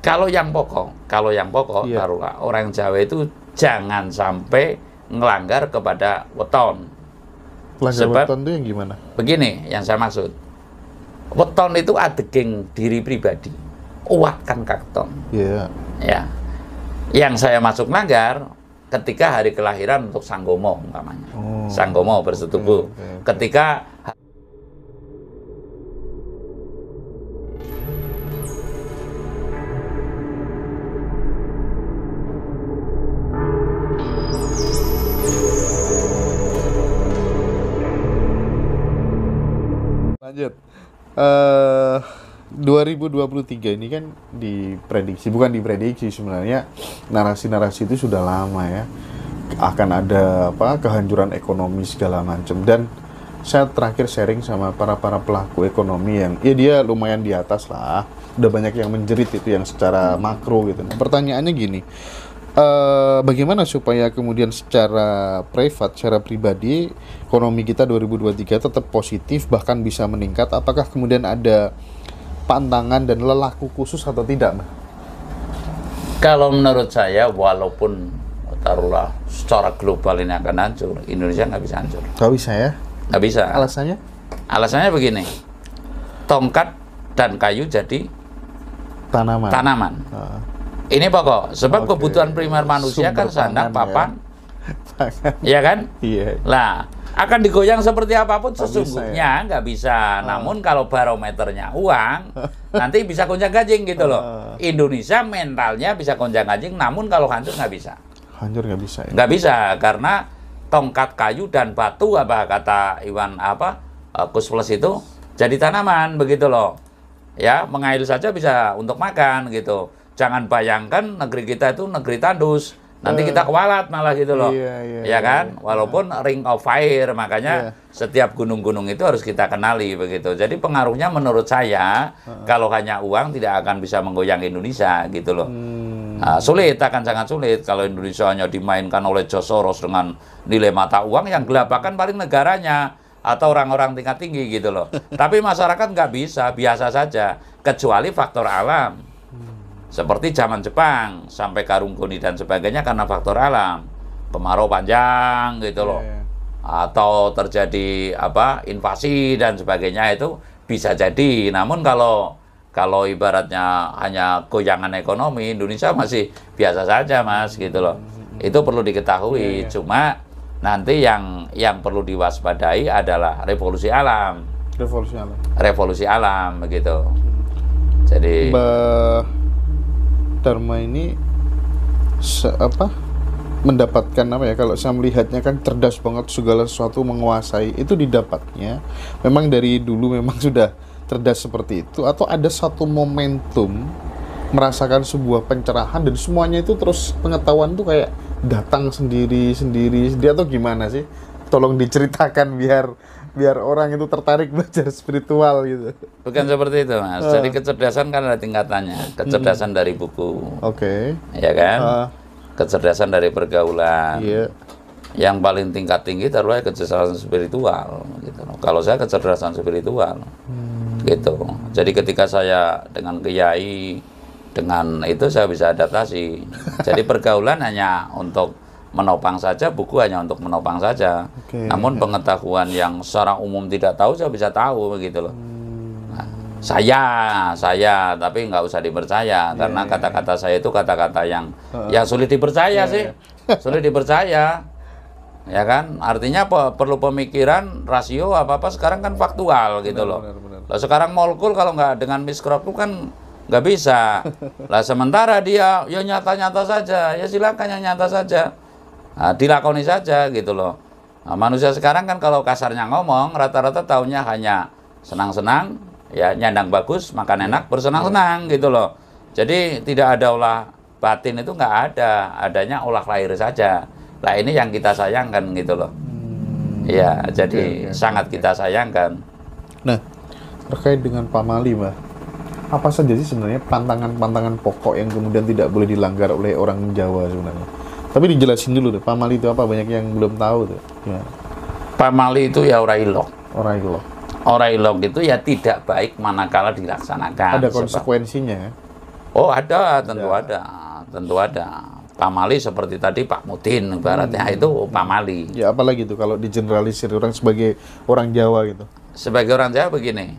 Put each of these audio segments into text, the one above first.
Kalau yang pokok, kalau yang pokok, yeah. taruhlah orang Jawa itu jangan sampai ngelanggar kepada weton. Langgar Sebab, weton itu yang gimana? Begini, yang saya maksud. Weton itu adeging diri pribadi. Uatkan kakton. Iya. Yeah. Ya. Yang saya masuk langgar, ketika hari kelahiran untuk Sanggomo namanya, Oh. Sanggomo bersetubuh. Okay, okay, okay. Ketika lanjut. Eh, uh, 2023 ini kan diprediksi, bukan diprediksi sebenarnya narasi-narasi itu sudah lama ya akan ada apa kehancuran ekonomi segala macam dan saya terakhir sharing sama para para pelaku ekonomi yang ya dia lumayan di atas lah udah banyak yang menjerit itu yang secara makro gitu nah, pertanyaannya gini uh, bagaimana supaya kemudian secara privat, secara pribadi ekonomi kita 2023 tetap positif bahkan bisa meningkat? Apakah kemudian ada pantangan dan lelaku khusus atau tidak, Mbak? Kalau menurut saya walaupun taruhlah secara global ini akan hancur, Indonesia nggak bisa hancur. Nggak bisa ya? Nggak bisa. Alasannya? Alasannya begini, tongkat dan kayu jadi tanaman. Tanaman. Uh ini pokok. Sebab okay. kebutuhan primer manusia kan Sumber kan sandang, papan. Ya. Iya kan? Iya. Lah, akan digoyang seperti apapun sesungguhnya nggak bisa. Ya. Ah. Namun kalau barometernya uang, nanti bisa konjang gajing gitu loh. Ah. Indonesia mentalnya bisa konjang gajing, namun kalau hancur nggak bisa. Hancur nggak bisa. Ya. bisa karena tongkat kayu dan batu apa kata Iwan apa plus eh, itu jadi tanaman begitu loh. Ya, mengail saja bisa untuk makan gitu jangan bayangkan negeri kita itu negeri tandus. Nanti kita eh. kewalat malah gitu loh. Iya, iya, ya iya, kan? Iya, Walaupun ring of fire, makanya iya. setiap gunung-gunung itu harus kita kenali begitu. Jadi pengaruhnya menurut saya uh kalau hanya uang tidak akan bisa menggoyang Indonesia gitu loh. Hmm. Nah, sulit akan sangat sulit kalau Indonesia hanya dimainkan oleh George dengan nilai mata uang yang gelap paling negaranya atau orang-orang tingkat tinggi gitu loh. Tapi masyarakat nggak bisa, biasa saja kecuali faktor alam. Seperti zaman Jepang sampai karung goni dan sebagainya karena faktor alam, kemarau panjang gitu loh. yeah. Iya. Atau terjadi apa invasi dan sebagainya itu bisa jadi. Namun kalau kalau ibaratnya hanya goyangan ekonomi Indonesia masih biasa saja Mas gitu loh. Mm-hmm. Itu perlu diketahui. Yeah, yeah. Cuma nanti yang yang perlu diwaspadai adalah revolusi alam. Revolusi alam. Revolusi alam begitu. Jadi Be Dharma ini se apa mendapatkan apa ya kalau saya melihatnya kan cerdas banget segala sesuatu menguasai itu didapatnya memang dari dulu memang sudah cerdas seperti itu atau ada satu momentum merasakan sebuah pencerahan dan semuanya itu terus pengetahuan tuh kayak datang sendiri sendiri dia atau gimana sih tolong diceritakan biar biar orang itu tertarik belajar spiritual gitu. Bukan seperti itu mas. Uh. Jadi kecerdasan kan ada tingkatannya. Hmm. Kecerdasan hmm. dari buku. Oke. Okay. Ya kan. Uh. Kecerdasan dari pergaulan. Yeah. Yang paling tingkat tinggi taruhnya kecerdasan spiritual. Gitu. Kalau saya kecerdasan spiritual. Hmm. Gitu. Jadi ketika saya dengan kiai dengan itu saya bisa adaptasi. Jadi pergaulan hanya untuk menopang saja buku hanya untuk menopang saja. Okay. Namun ya. pengetahuan yang secara umum tidak tahu saya bisa tahu begitu loh. Hmm. Nah, saya, saya, tapi nggak usah dipercaya yeah, karena iya, iya. kata-kata saya itu kata-kata yang uh, ya sulit dipercaya yeah, sih, iya. sulit dipercaya. Ya kan, artinya apa? perlu pemikiran rasio apa apa sekarang kan faktual gitu loh. Benar, benar. Loh sekarang molekul kalau nggak dengan mikroskop kan nggak bisa. lah sementara dia ya nyata-nyata saja, ya silakan yang nyata saja Nah, dilakoni saja gitu loh. Nah, manusia sekarang kan kalau kasarnya ngomong rata-rata tahunya hanya senang-senang, ya nyandang bagus, makan enak, bersenang-senang gitu loh. Jadi tidak ada olah batin itu nggak ada, adanya olah lahir saja. Lah ini yang kita sayangkan gitu loh. Hmm. Iya, hmm. jadi okay, okay, sangat okay. kita sayangkan. Nah, terkait dengan Mali Mbak, apa saja sih sebenarnya pantangan-pantangan pokok yang kemudian tidak boleh dilanggar oleh orang Jawa sebenarnya? Tapi dijelasin dulu deh, pamali itu apa? Banyak yang belum tahu tuh. Gimana? Pamali itu ya ora ilok. Ora ilok. Ora ilok itu ya tidak baik manakala dilaksanakan. Ada konsekuensinya. Sebab... Ya? Oh ada, tentu ada. Ya. ada, tentu ada. Pamali seperti tadi Pak Mutin, ibaratnya hmm. itu pamali. Ya apalagi itu kalau digeneralisir orang sebagai orang Jawa gitu. Sebagai orang Jawa begini,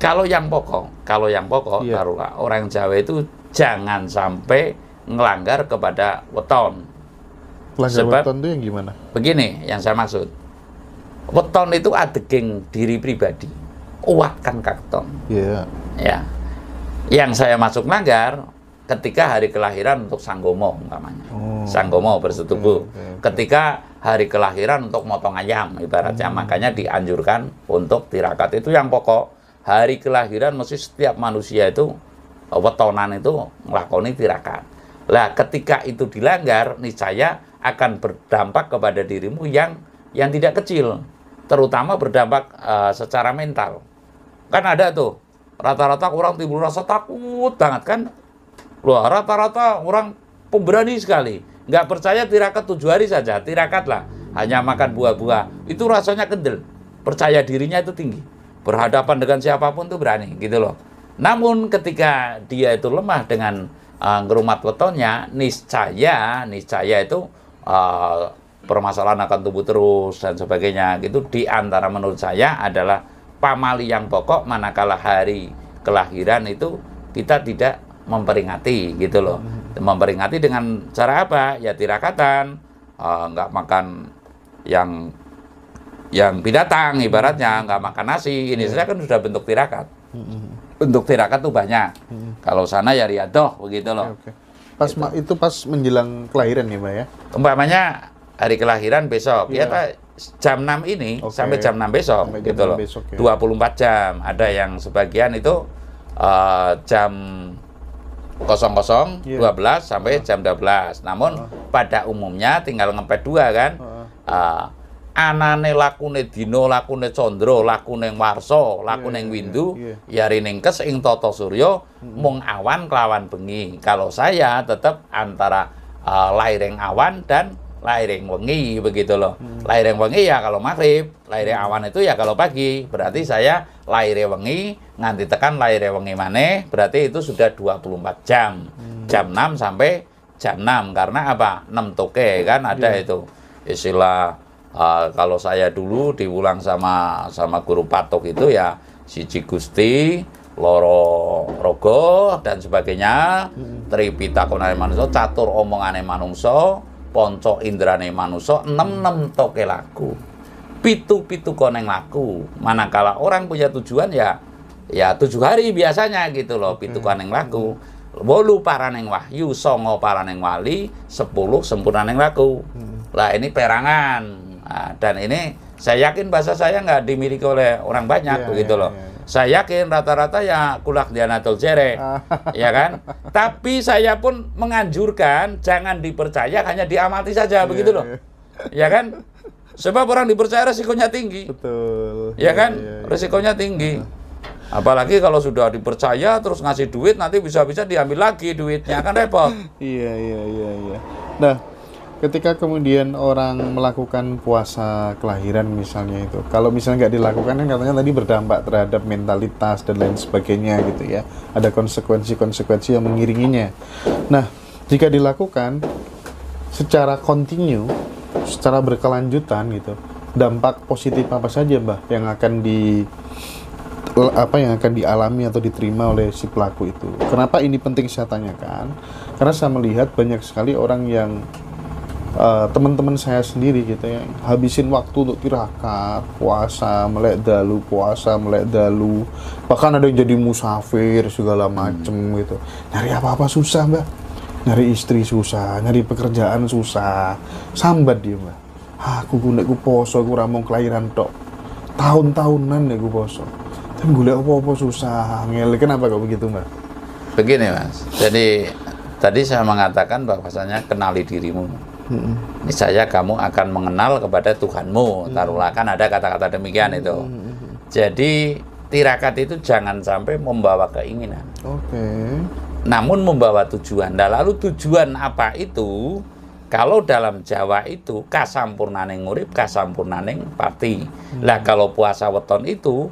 kalau yang pokok, kalau yang pokok, ya. orang Jawa itu jangan sampai ngelanggar kepada weton Pelanggar Sebab, weton itu yang gimana? Begini yang saya maksud. Weton itu adeging diri pribadi. kuatkan kakton. Iya. Yeah. Ya. Yang saya masuk langgar ketika hari kelahiran untuk Sanggomo namanya. Oh. Sanggomo bersetubuh. Okay, okay, okay. Ketika hari kelahiran untuk motong ayam ibaratnya. Hmm. Makanya dianjurkan untuk tirakat itu yang pokok. Hari kelahiran mesti setiap manusia itu wetonan itu melakoni tirakat. Lah ketika itu dilanggar niscaya akan berdampak kepada dirimu yang yang tidak kecil, terutama berdampak uh, secara mental. Kan ada tuh, rata-rata orang timbul rasa takut banget kan? Loh, rata-rata orang pemberani sekali. Nggak percaya tirakat tujuh hari saja, tirakat lah, Hanya makan buah-buah. Itu rasanya kendel. Percaya dirinya itu tinggi. Berhadapan dengan siapapun tuh berani gitu loh. Namun ketika dia itu lemah dengan uh, ngerumat wetonnya, niscaya, niscaya itu uh, permasalahan akan tumbuh terus dan sebagainya. gitu di antara menurut saya adalah pamali yang pokok manakala hari kelahiran itu kita tidak memperingati gitu loh. Hmm. Memperingati dengan cara apa? Ya tirakatan, uh, nggak makan yang yang binatang ibaratnya hmm. nggak makan nasi ini hmm. saya kan sudah bentuk tirakat bentuk tirakat tuh banyak kalau sana ya riadoh begitu loh okay, okay. Pas gitu. itu pas menjelang kelahiran ya, Pak ya? Umpamanya hari kelahiran besok, yeah. ya Pak iya. jam 6 ini okay. sampai jam 6 besok sampai gitu loh. Besok, ya. 24 jam. Ada yang sebagian itu uh, jam 00 yeah. 12 sampai uh. jam 12. Namun uh. pada umumnya tinggal ngepet dua kan. Uh. Uh, anane lakune dino lakune candra lakune warsa lakune yeah, iya, windu yeah, yeah. yari kes ing tata surya hmm. mung awan kelawan bengi kalau saya tetap antara uh, eh, lairing awan dan lairing wengi begitu loh hmm. lairing wengi ya kalau maghrib lairing hmm. awan itu ya kalau pagi berarti saya lahiring wengi nganti tekan lahiring wengi maneh berarti itu sudah 24 jam hmm. jam 6 sampai jam 6 karena apa 6 toke kan ada yeah. itu istilah uh, kalau saya dulu diulang sama sama guru patok itu ya siji gusti loro rogo dan sebagainya hmm. tripita konane manuso, catur omongane manungso, ponco indrane manungsa enam enam toke laku pitu pitu koneng laku manakala orang punya tujuan ya ya tujuh hari biasanya gitu loh pitu hmm. koneng laku para neng wahyu songo para neng wali sepuluh sempurna neng laku hmm. lah ini perangan Nah, dan ini saya yakin bahasa saya nggak dimiliki oleh orang banyak yeah, begitu yeah, loh. Yeah, yeah. Saya yakin rata-rata ya kulak di Anatol Jere, ah. ya kan? Tapi saya pun menganjurkan jangan dipercaya hanya diamati saja yeah, begitu loh. Yeah. Ya kan? Sebab orang dipercaya resikonya tinggi. Betul. Ya iya, kan? Yeah, yeah, resikonya tinggi. Iya. Apalagi kalau sudah dipercaya terus ngasih duit nanti bisa-bisa diambil lagi duitnya kan repot. Iya iya iya iya. Nah, ketika kemudian orang melakukan puasa kelahiran misalnya itu kalau misalnya nggak dilakukan kan katanya tadi berdampak terhadap mentalitas dan lain sebagainya gitu ya ada konsekuensi-konsekuensi yang mengiringinya nah jika dilakukan secara kontinu secara berkelanjutan gitu dampak positif apa saja mbah yang akan di apa yang akan dialami atau diterima oleh si pelaku itu. Kenapa ini penting saya tanyakan? Karena saya melihat banyak sekali orang yang uh, teman-teman saya sendiri gitu ya habisin waktu untuk tirakat puasa melek dalu puasa melek dalu bahkan ada yang jadi musafir segala hmm. macem hmm. gitu nyari apa apa susah mbak nyari istri susah nyari pekerjaan susah sambat dia mbak ah, aku gue ku poso aku ramong kelahiran tok tahun-tahunan ya gue poso tapi gue apa-apa susah ngelek kenapa kok begitu mbak begini mas jadi tadi saya mengatakan bahwasanya kenali dirimu hmm. niscaya kamu akan mengenal kepada Tuhanmu. Hmm. Taruhlah kan ada kata-kata demikian itu. Hmm. hmm, hmm. Jadi tirakat itu jangan sampai membawa keinginan. Oke. Okay. Namun membawa tujuan. Nah, lalu tujuan apa itu? Kalau dalam Jawa itu kasampurnaning urip, kasampurnaning pati. Hmm. Lah kalau puasa weton itu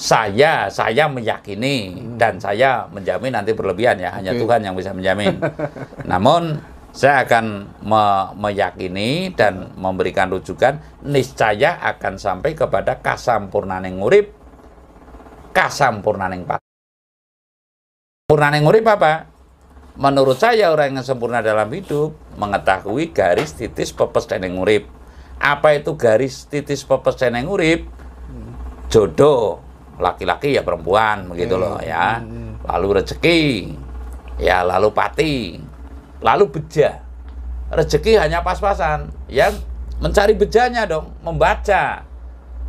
saya saya meyakini hmm. dan saya menjamin nanti berlebihan ya, hanya okay. Tuhan yang bisa menjamin. Namun saya akan me meyakini dan memberikan rujukan niscaya akan sampai kepada kasampurnaning urip kasampurnaning pas Purnaning ngurip apa? Menurut saya orang yang sempurna dalam hidup mengetahui garis titis pepes yang ngurip Apa itu garis titis pepes yang ngurip Jodoh, laki-laki ya perempuan begitu hmm. loh ya. Hmm. Lalu rezeki, ya lalu pati, Lalu beja. Rezeki hanya pas-pasan. Ya, mencari bejanya dong, membaca.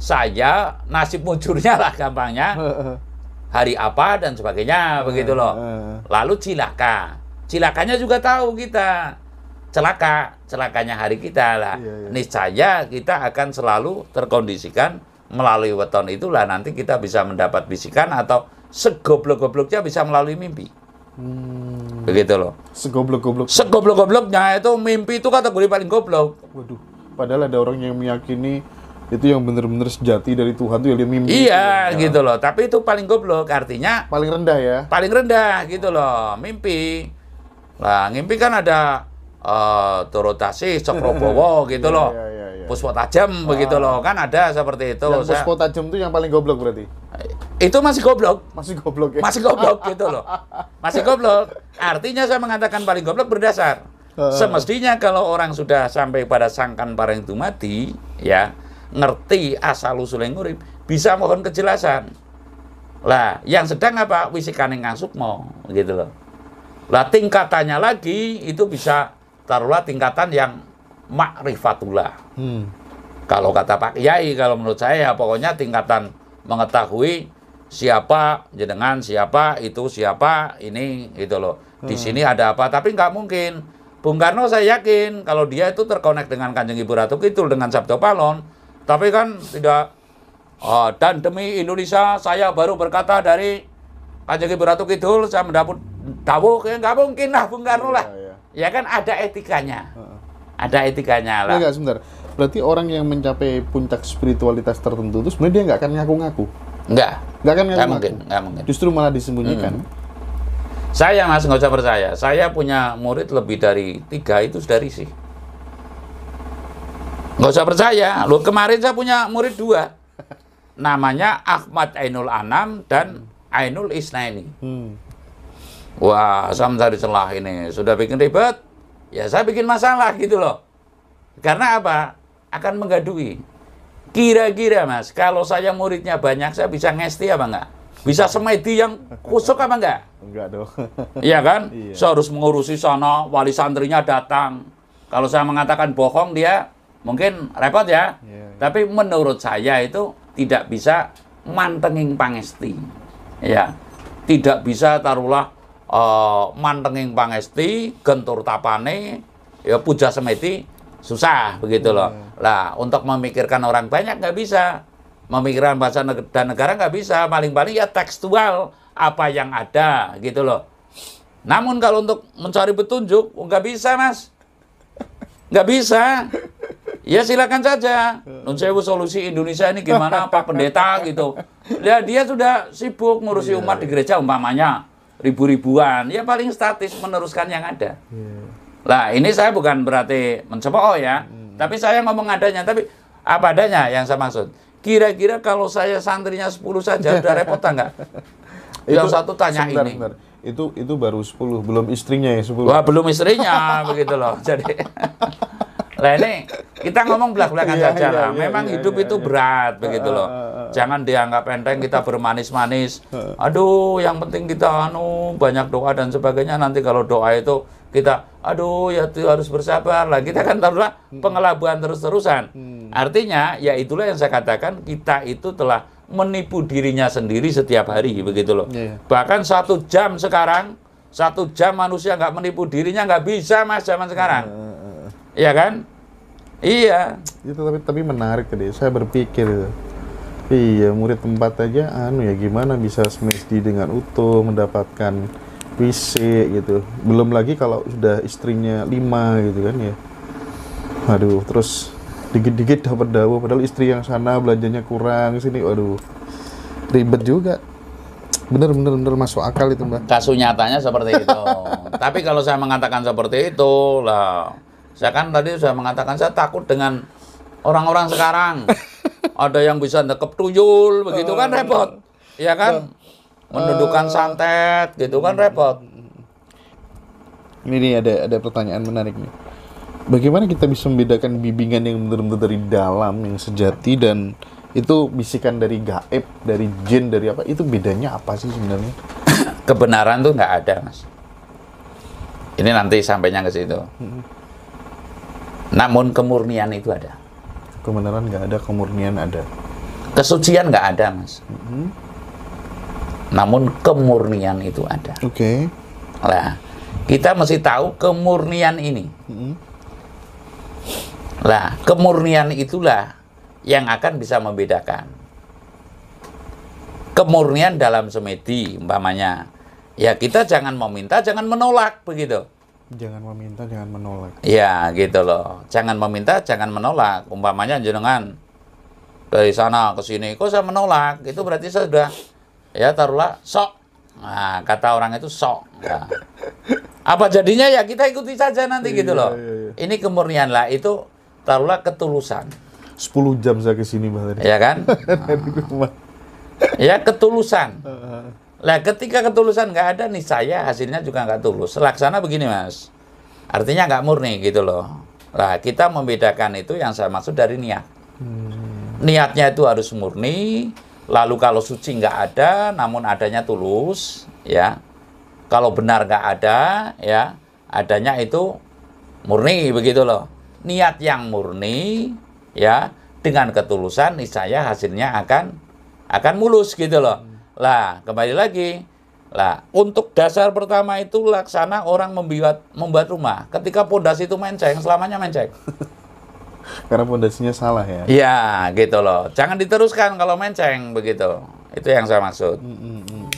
Saya nasib mujurnya lah gampangnya. Hari apa dan sebagainya begitu loh. Lalu cilaka. Cilakanya juga tahu kita. Celaka, celakanya hari kita lah. Iya, iya. Niscaya kita akan selalu terkondisikan melalui weton itulah nanti kita bisa mendapat bisikan atau segoblok-gobloknya bisa melalui mimpi. Hmm. Begitu loh. Segoblok-goblok. Segoblok-gobloknya itu mimpi itu kategori paling goblok. Waduh. Padahal ada orang yang meyakini itu yang benar-benar sejati dari Tuhan tuh yang dia mimpi. Iya, itu, ya. gitu ya. loh. Tapi itu paling goblok artinya paling rendah ya. Paling rendah gitu loh, mimpi. Lah, mimpi kan ada uh, eh, turutasi, Cokrobowo iya, gitu loh. iya iya. Puspo tajam ah. begitu loh. Ah. Kan ada seperti itu. Yang Puspo tajam itu yang paling goblok berarti. Itu masih goblok. Masih goblok ya. Masih goblok gitu loh. Masih goblok. Artinya saya mengatakan paling goblok berdasar ah. Semestinya kalau orang sudah sampai pada sangkan pareng itu mati, ya ngerti asal usul yang ngurip, bisa mohon kejelasan. Lah, yang sedang apa? ngasuk mau gitu loh. Lah tingkatannya lagi itu bisa taruhlah tingkatan yang makrifatullah. Hmm. Kalau kata Pak Kiai, kalau menurut saya ya pokoknya tingkatan mengetahui siapa jenengan, siapa itu siapa ini gitu loh. Di hmm. sini ada apa? Tapi nggak mungkin. Bung Karno saya yakin kalau dia itu terkonek dengan Kanjeng Ibu Ratu Kidul dengan Sabdo Palon, tapi kan tidak oh, dan demi Indonesia saya baru berkata dari Kanjeng Ibu Ratu Kidul saya mendapat ya nggak mungkin lah Bung Karno lah. Ya, ya. ya kan ada etikanya. Uh -uh ada etikanya lah. Enggak, iya sebentar. Berarti orang yang mencapai puncak spiritualitas tertentu itu sebenarnya dia nggak akan ngaku-ngaku. Enggak. Enggak akan ngaku-ngaku. Nggak mungkin, enggak mungkin. Justru malah disembunyikan. Hmm. Saya Mas nggak usah percaya. Saya punya murid lebih dari tiga itu sudah risih. Nggak usah percaya. Lu kemarin saya punya murid dua. Namanya Ahmad Ainul Anam dan Ainul Isnaini. Hmm. Wah, saya mencari celah ini. Sudah bikin ribet, ya saya bikin masalah gitu loh. Karena apa? Akan menggadui. Kira-kira mas, kalau saya muridnya banyak, saya bisa ngesti apa enggak? Bisa semedi yang kusuk apa enggak? Enggak dong. Iya kan? Iya. Saya harus mengurusi sana, wali santrinya datang. Kalau saya mengatakan bohong, dia mungkin repot ya. Iya, iya. Tapi menurut saya itu tidak bisa mantenging pangesti. Ya. Tidak bisa taruhlah Eh, mantenging pangesti, gentur tapane, ya puja semeti susah begitu loh. Hmm. Lah untuk memikirkan orang banyak nggak bisa, memikirkan bahasa dan negara nggak bisa, paling-paling ya tekstual apa yang ada gitu loh. Namun kalau untuk mencari petunjuk oh, nggak bisa mas, nggak bisa. Ya silakan saja. non sewu solusi Indonesia ini gimana apa Pendeta gitu. Ya dia sudah sibuk ngurusi iya, umat di iya. gereja umpamanya ribu-ribuan, ya paling statis meneruskan yang ada. Lah, ini saya bukan berarti mencemooh ya, mm. tapi saya ngomong adanya, tapi apa adanya yang saya maksud. Kira-kira kalau saya santrinya 10 saja udah repot enggak? yang satu tanya sebentar, ini. Sebentar. Itu itu baru 10, belum istrinya ya 10. Wah, belum istrinya begitu loh. Jadi Nah ini kita ngomong belak-belakan iya, saja lah. Iya, iya Memang iya, hidup iya, itu iya. berat begitu loh. Jangan dianggap enteng kita bermanis-manis. Aduh, yang penting kita anu banyak doa dan sebagainya. Nanti kalau doa itu kita aduh ya tuh harus bersabar lah. Kita kan taruhlah hmm. pengelabuan terus-terusan. Hmm. Artinya ya itulah yang saya katakan kita itu telah menipu dirinya sendiri setiap hari begitu loh. Bahkan satu jam sekarang satu jam manusia nggak menipu dirinya nggak bisa mas zaman sekarang Iya kan iya itu iya, tapi tapi menarik tadi saya berpikir iya murid tempat aja anu ya gimana bisa semesti dengan utuh mendapatkan WC gitu belum lagi kalau sudah istrinya lima gitu kan ya aduh terus dikit-dikit dapat dawa padahal istri yang sana belanjanya kurang sini waduh ribet juga bener bener bener masuk akal itu mbak kasus nyatanya seperti itu tapi kalau saya mengatakan seperti itu lah saya kan tadi sudah mengatakan saya takut dengan orang-orang sekarang. Ada yang bisa nekep tuyul, begitu kan oh, repot. Ya kan? Mendudukan eh. santet, gitu kan repot. Ini ada ada pertanyaan menarik nih. Bagaimana kita bisa membedakan bimbingan yang benar-benar dari dalam, yang sejati dan itu bisikan dari gaib, dari jin, dari apa? Itu bedanya apa sih sebenarnya? Kebenaran tuh nggak ada, mas. Ini nanti sampainya ke situ. Hmm namun kemurnian itu ada. Kebenaran nggak ada, kemurnian ada. Kesucian nggak ada, mas. Mm -hmm. Namun kemurnian itu ada. Oke. Okay. Nah, kita mesti tahu kemurnian ini. Mm -hmm. Nah, kemurnian itulah yang akan bisa membedakan. Kemurnian dalam semedi, umpamanya. Ya kita jangan meminta, jangan menolak, begitu. Jangan meminta, jangan menolak. Iya, gitu loh. Jangan meminta, jangan menolak. Umpamanya jenengan dari sana ke sini, kok saya menolak? Itu berarti saya sudah, ya taruhlah, sok. Nah, kata orang itu sok. Nah. Apa jadinya ya kita ikuti saja nanti iya, gitu loh. Iya, iya. iya. Ini kemurnian lah, itu taruhlah ketulusan. 10 jam saya ke sini Mbak ya kan? Nah. ya ketulusan. Lah ketika ketulusan nggak ada nih saya hasilnya juga nggak tulus. Laksana begini mas, artinya nggak murni gitu loh. lah kita membedakan itu yang saya maksud dari niat. Hmm. Niatnya itu harus murni. Lalu kalau suci nggak ada, namun adanya tulus, ya. Kalau benar nggak ada, ya adanya itu murni begitu loh. Niat yang murni, ya dengan ketulusan niscaya hasilnya akan akan mulus gitu loh. Lah, kembali lagi. Lah, untuk dasar pertama itu laksana orang membuat membuat rumah. Ketika pondasi itu menceng, selamanya menceng. Karena pondasinya salah ya. Iya, gitu loh. Jangan diteruskan kalau menceng begitu. Itu yang saya maksud. Mm -mm. mm.